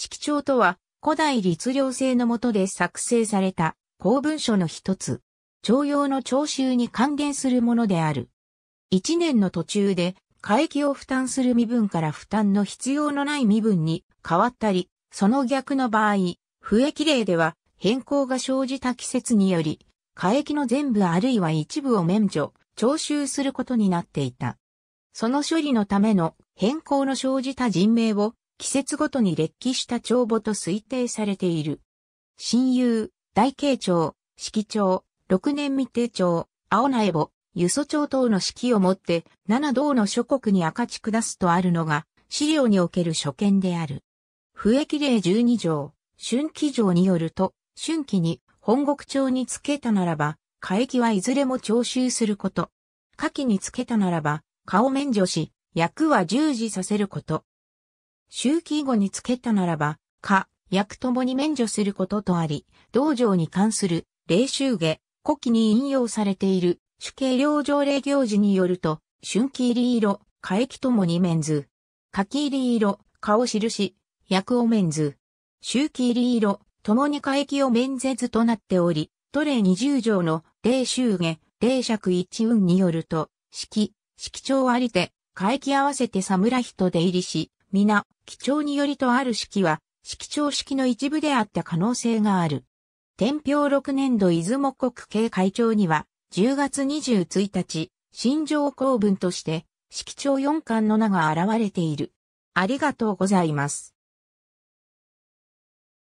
式帳とは、古代律令制の下で作成された公文書の一つ。徴用の徴収に還元するものである。一年の途中で、会期を負担する身分から負担の必要のない身分に変わったり、その逆の場合、不益例では変更が生じた季節により、会期の全部あるいは一部を免除、徴収することになっていた。その処理のための変更の生じた人命を季節ごとに劣気した帳簿と推定されている。親友、大慶帳、式帳、六年未定帳、青苗簿、輸送帳等の式をもって、七道の諸国に赤地下すとあるのが、資料における所見である。笛記例十二条、春季条によると、春季に本国帳につけたならば、下益はいずれも徴収すること。下記につけたならば、顔免除し、役は従事させること。周期後につけたならば、か、役ともに免除することとあり、道場に関する、霊衆下、古希に引用されている、主計両条例行事によると、春季入り色、下液ともに免ず。書き入り色、顔印、役を免ず。周期入り色、ともに下液を免ぜずとなっており、都令20条の霊衆下、霊尺一運によると、式、式長ありて、下液合わせて侍人出入りし、皆、基調によりとある式は、式長式の一部であった可能性がある。天平6年度出雲国警会長には、10月21日、新城公文として、式長4巻の名が現れている。ありがとうございます。